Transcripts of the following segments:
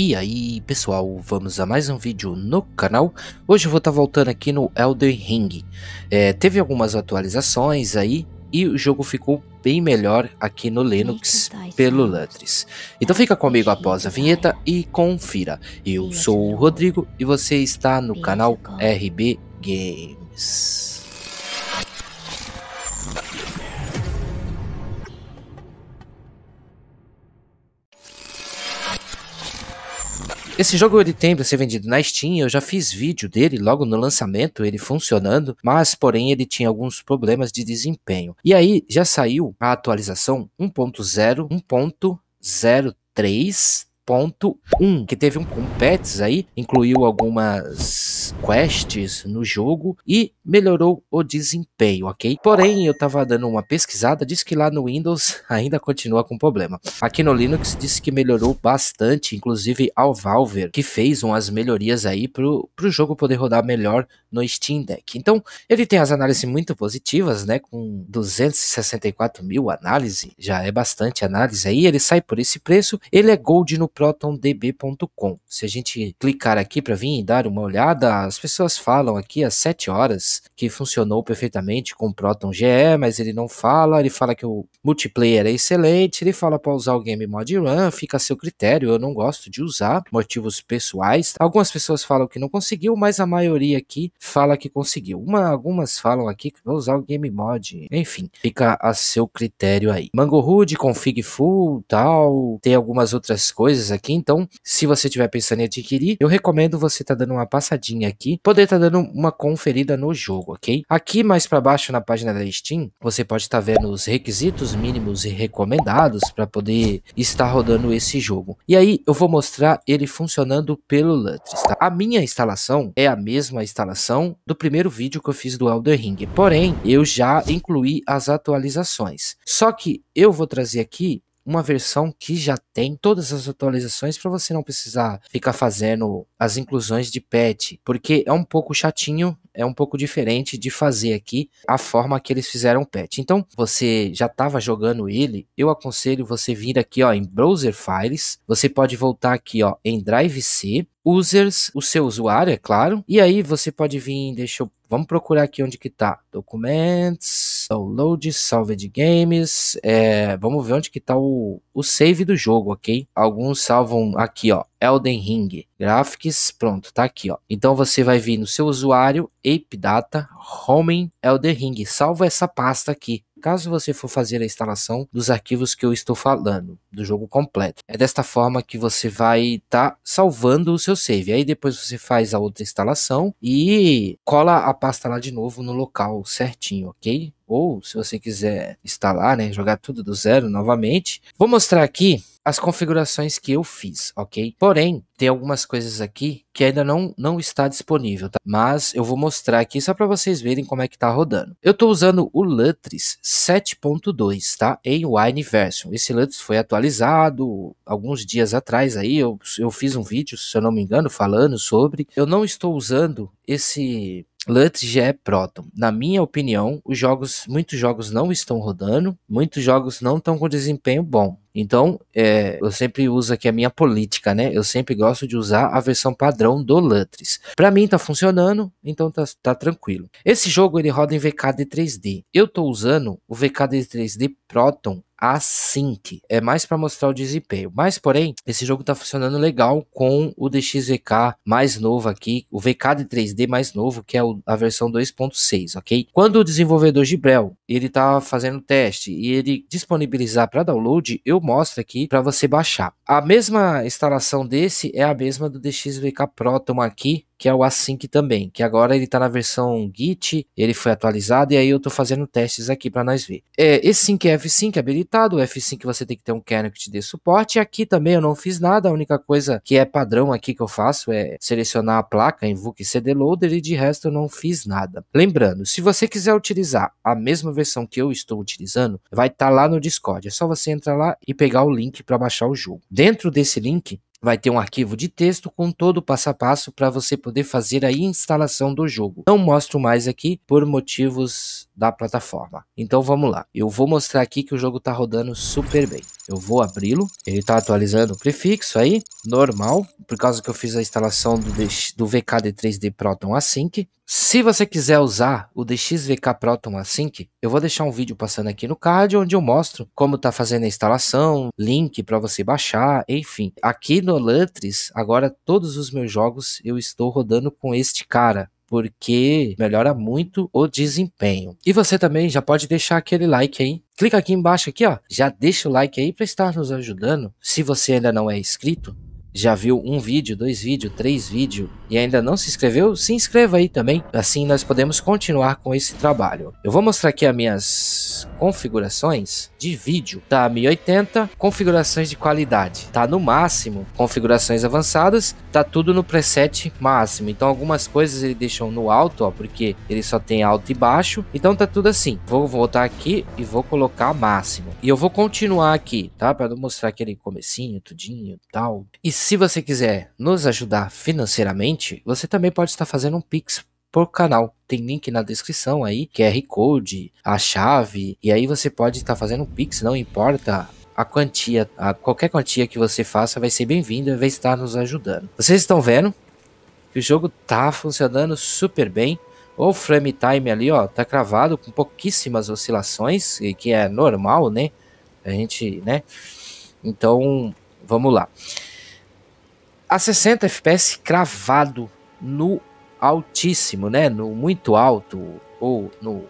E aí pessoal, vamos a mais um vídeo no canal. Hoje eu vou estar tá voltando aqui no Elden Ring. É, teve algumas atualizações aí e o jogo ficou bem melhor aqui no Linux pelo Lutris. Então fica comigo após a vinheta e confira. Eu sou o Rodrigo e você está no canal RB Games. Esse jogo ele tem para ser vendido na Steam, eu já fiz vídeo dele logo no lançamento, ele funcionando, mas porém ele tinha alguns problemas de desempenho. E aí já saiu a atualização 1.0, 1.03 1.1, que teve um com pets aí, incluiu algumas quests no jogo e melhorou o desempenho, ok? Porém, eu tava dando uma pesquisada, disse que lá no Windows ainda continua com problema. Aqui no Linux disse que melhorou bastante, inclusive ao Valver, que fez umas melhorias aí pro, pro jogo poder rodar melhor no Steam Deck. Então, ele tem as análises muito positivas, né? Com 264 mil análise, já é bastante análise aí, ele sai por esse preço, ele é Gold no protondb.com. Se a gente clicar aqui para vir e dar uma olhada, as pessoas falam aqui às 7 horas que funcionou perfeitamente com o Proton GE, mas ele não fala, ele fala que o multiplayer é excelente, ele fala para usar o Game Mod Run, fica a seu critério, eu não gosto de usar, motivos pessoais. Algumas pessoas falam que não conseguiu, mas a maioria aqui fala que conseguiu. Uma, algumas falam aqui que vou usar o Game Mod, enfim, fica a seu critério aí. Mango Hood, config full, tal, tem algumas outras coisas coisas aqui. Então, se você estiver pensando em adquirir, eu recomendo você estar tá dando uma passadinha aqui, poder estar tá dando uma conferida no jogo, ok? Aqui mais para baixo na página da Steam, você pode estar tá vendo os requisitos mínimos e recomendados para poder estar rodando esse jogo. E aí eu vou mostrar ele funcionando pelo Lutris, tá? A minha instalação é a mesma instalação do primeiro vídeo que eu fiz do Elder Ring, porém eu já incluí as atualizações. Só que eu vou trazer aqui uma versão que já tem todas as atualizações para você não precisar ficar fazendo as inclusões de patch, porque é um pouco chatinho, é um pouco diferente de fazer aqui a forma que eles fizeram o patch. Então, você já estava jogando ele, eu aconselho você vir aqui, ó, em Browser Files, você pode voltar aqui, ó, em Drive C, users, o seu usuário, é claro. E aí você pode vir, deixa eu, vamos procurar aqui onde que tá, documentos Download, salve de games. É, vamos ver onde que tá o, o save do jogo, ok? Alguns salvam aqui, ó. Elden Ring. Graphics, pronto, tá aqui, ó. Então você vai vir no seu usuário, ApeData, Home Elden Ring. Salva essa pasta aqui, caso você for fazer a instalação dos arquivos que eu estou falando, do jogo completo. É desta forma que você vai estar tá salvando o seu save. Aí depois você faz a outra instalação e cola a pasta lá de novo no local certinho, ok? Ou se você quiser instalar, né, jogar tudo do zero novamente. Vou mostrar aqui as configurações que eu fiz, ok? Porém, tem algumas coisas aqui que ainda não, não está disponível, tá? Mas eu vou mostrar aqui só para vocês verem como é que está rodando. Eu estou usando o Lutris 7.2, tá? Em Wine Version. Esse Lutris foi atualizado alguns dias atrás aí, eu, eu fiz um vídeo, se eu não me engano, falando sobre. Eu não estou usando esse Lutris já é Proton. Na minha opinião, os jogos, muitos jogos não estão rodando, muitos jogos não estão com desempenho bom, então, é, eu sempre uso aqui a minha política, né? Eu sempre gosto de usar a versão padrão do Lutris. Para mim tá funcionando, então tá, tá tranquilo. Esse jogo ele roda em VKD 3D. Eu tô usando o VKD 3D Proton Async. É mais para mostrar o desempenho. Mas, porém, esse jogo tá funcionando legal com o DXVK mais novo aqui, o VK de 3D mais novo, que é a versão 2.6, ok? Quando o desenvolvedor Gibrel, ele tá fazendo teste e ele disponibilizar para download, eu mostra aqui para você baixar. A mesma instalação desse é a mesma do DXVK Proton aqui, que é o Async também, que agora ele está na versão Git, ele foi atualizado e aí eu estou fazendo testes aqui para nós ver. É, esse sync é F5 habilitado, o F5 você tem que ter um kernel que te dê suporte. Aqui também eu não fiz nada, a única coisa que é padrão aqui que eu faço é selecionar a placa em VUC CD Loader e de resto eu não fiz nada. Lembrando, se você quiser utilizar a mesma versão que eu estou utilizando, vai estar tá lá no Discord. É só você entrar lá e pegar o link para baixar o jogo. Dentro desse link Vai ter um arquivo de texto com todo o passo a passo para você poder fazer a instalação do jogo. Não mostro mais aqui por motivos da plataforma. Então vamos lá. Eu vou mostrar aqui que o jogo está rodando super bem eu vou abri-lo. Ele está atualizando o prefixo aí, normal, por causa que eu fiz a instalação do, do VKD3D Proton Async. Se você quiser usar o DXVK Proton Async, eu vou deixar um vídeo passando aqui no card onde eu mostro como está fazendo a instalação, link para você baixar, enfim. Aqui no Lantris, agora todos os meus jogos eu estou rodando com este cara, porque melhora muito o desempenho. E você também já pode deixar aquele like aí. Clica aqui embaixo aqui, ó. Já deixa o like aí para estar nos ajudando. Se você ainda não é inscrito, já viu um vídeo, dois vídeos, três vídeos e ainda não se inscreveu, se inscreva aí também. Assim nós podemos continuar com esse trabalho. Eu vou mostrar aqui as minhas configurações de vídeo. Tá 1080, configurações de qualidade. Tá no máximo, configurações avançadas, tá tudo no preset máximo. Então algumas coisas ele deixou no alto, ó, porque ele só tem alto e baixo. Então tá tudo assim. Vou voltar aqui e vou colocar máximo. E eu vou continuar aqui, tá? Para mostrar aquele comecinho, tudinho, tal. E se você quiser nos ajudar financeiramente, você também pode estar fazendo um Pix por canal. Tem link na descrição aí, QR Code, a chave, e aí você pode estar fazendo um Pix, não importa a quantia, a qualquer quantia que você faça vai ser bem-vinda, vai estar nos ajudando. Vocês estão vendo que o jogo tá funcionando super bem. O frame time ali, ó, tá cravado com pouquíssimas oscilações, que é normal, né? A gente, né? Então, vamos lá a 60 FPS cravado no altíssimo, né? No muito alto ou no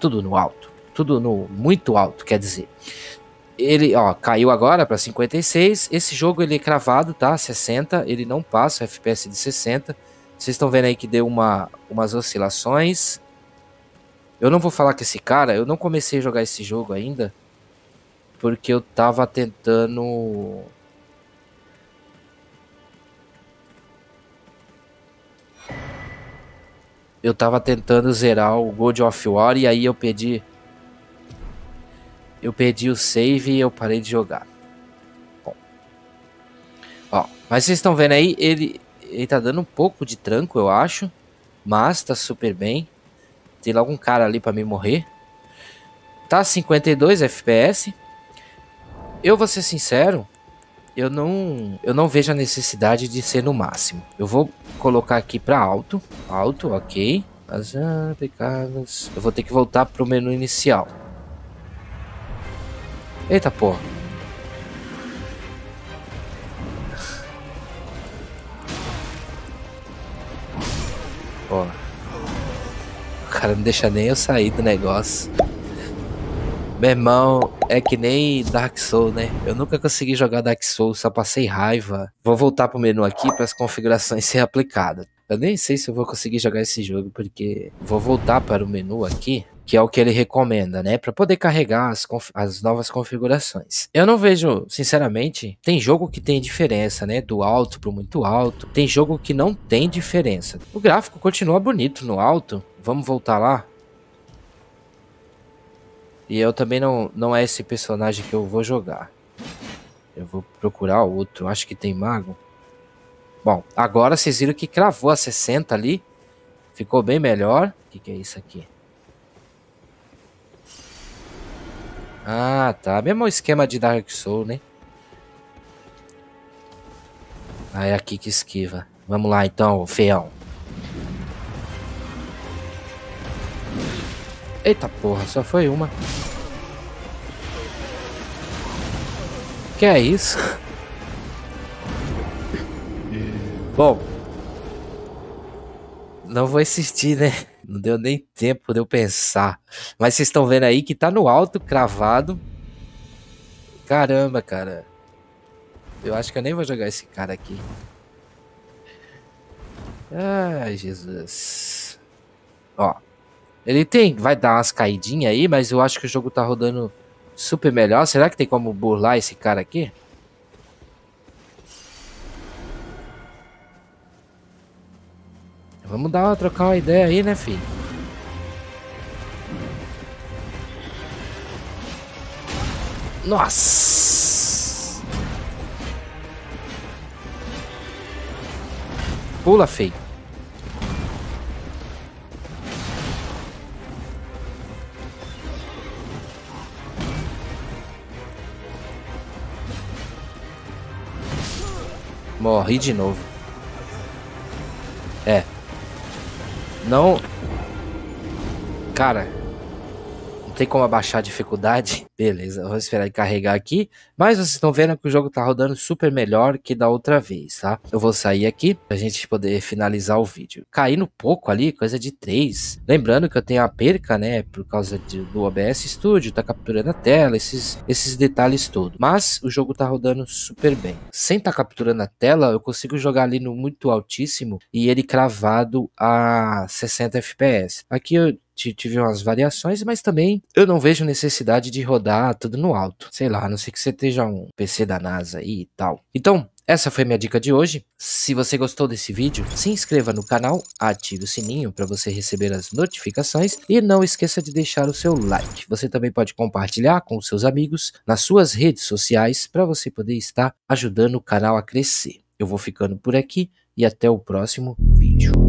tudo no alto, tudo no muito alto, quer dizer. Ele, ó, caiu agora para 56. Esse jogo ele é cravado, tá? 60, ele não passa FPS de 60. Vocês estão vendo aí que deu uma, umas oscilações. Eu não vou falar com esse cara, eu não comecei a jogar esse jogo ainda, porque eu tava tentando eu tava tentando zerar o God of War e aí eu perdi. Eu perdi o save e eu parei de jogar. Bom. Ó, mas vocês estão vendo aí, ele, ele tá dando um pouco de tranco, eu acho. Mas tá super bem. Tem logo um cara ali para me morrer. Tá 52 FPS. Eu vou ser sincero, eu não, eu não vejo a necessidade de ser no máximo. Eu vou colocar aqui para alto, alto, ok. As pecados. Ah, eu vou ter que voltar pro menu inicial. Eita porra. Ó. O cara não deixa nem eu sair do negócio. Meu irmão, é que nem Dark Souls, né? Eu nunca consegui jogar Dark Souls, só passei raiva. Vou voltar pro menu aqui para as configurações ser aplicadas. Eu nem sei se eu vou conseguir jogar esse jogo, porque vou voltar para o menu aqui, que é o que ele recomenda, né? Para poder carregar as, as novas configurações. Eu não vejo, sinceramente, tem jogo que tem diferença, né? Do alto para muito alto. Tem jogo que não tem diferença. O gráfico continua bonito no alto. Vamos voltar lá? E eu também não, não é esse personagem que eu vou jogar. Eu vou procurar outro. Acho que tem mago. Bom, agora vocês viram que cravou a 60 ali. Ficou bem melhor. O que, que é isso aqui? Ah, tá. Mesmo esquema de Dark Soul, né? Ah, é aqui que esquiva. Vamos lá então, feão. Eita porra, só foi uma. Que é isso? Bom. Não vou insistir, né? Não deu nem tempo de eu pensar. Mas vocês estão vendo aí que tá no alto, cravado. Caramba, cara. Eu acho que eu nem vou jogar esse cara aqui. Ai, Jesus. Ó. Ele tem, vai dar umas caidinhas aí, mas eu acho que o jogo tá rodando super melhor. Será que tem como burlar esse cara aqui? Vamos dar uma, trocar uma ideia aí, né, filho? Nossa! Pula, feio. Morri de novo. É. Não... Cara... Não tem como abaixar a dificuldade. Beleza, vou esperar ele carregar aqui. Mas vocês estão vendo que o jogo tá rodando super melhor que da outra vez, tá? Eu vou sair aqui pra gente poder finalizar o vídeo. Caindo pouco ali, coisa de 3. Lembrando que eu tenho a perca, né? Por causa de, do OBS Studio, tá capturando a tela, esses, esses detalhes todos. Mas o jogo tá rodando super bem. Sem tá capturando a tela, eu consigo jogar ali no muito altíssimo e ele cravado a 60 FPS. Aqui eu tive umas variações, mas também eu não vejo necessidade de rodar tudo no alto. Sei lá, a não ser que você esteja um PC da NASA e tal. Então, essa foi minha dica de hoje. Se você gostou desse vídeo, se inscreva no canal, ative o sininho para você receber as notificações e não esqueça de deixar o seu like. Você também pode compartilhar com seus amigos nas suas redes sociais para você poder estar ajudando o canal a crescer. Eu vou ficando por aqui e até o próximo vídeo.